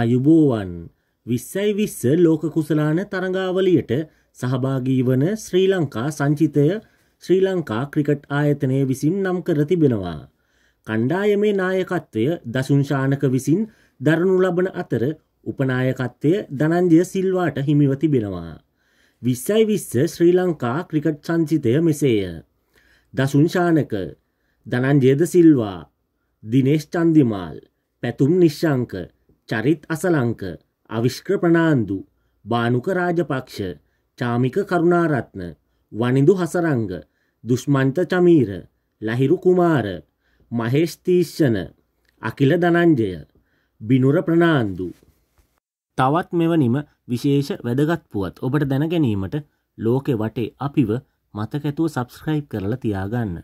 අයුබෝවන් විස්සයි විස්ස ලෝක කුසලාන තරඟාවලියට සහභාගී වන ශ්‍රී ලංකා සංචිතය ශ්‍රී ලංකා ක්‍රිකට් ආයතනය විසින් නම් කර තිබෙනවා. කණ්ඩායමේ නායකත්වය දසුංශානක විසින් දරනු ලබන අතර උපනායකත්වය දනන්ජය සිල්වාට හිමිව තිබෙනවා. විස්සයි විස්ස ශ්‍රී ලංකා ක්‍රිකට් සංචිතය මෙසේය. දසුංශානක දනන්ජයද සිල්වා දිනේශ් චන්දිමාල් පැතුම් නිශ්ෂංක චරිත් අසලංක අවිශ්ක්‍ර ප්‍රනාන්දු බානුක රාජපක්ෂ චාමික කරුණාරත්න වනිදු හසරංග දුෂ්මන්ත චමීර ලහිරු කුමාර මහේෂ්තීෂ්ෂන අකිල දනංජය බිනුර ප්‍රනාන්දු. තවත් මෙවනිම විශේෂ වැදගත් පුවත් ඔබට දැනගැනීමට ලෝකෙ වටේ අපිව මතකැතුව සබස්ක්‍රයිබ් කරලා තියාගන්න.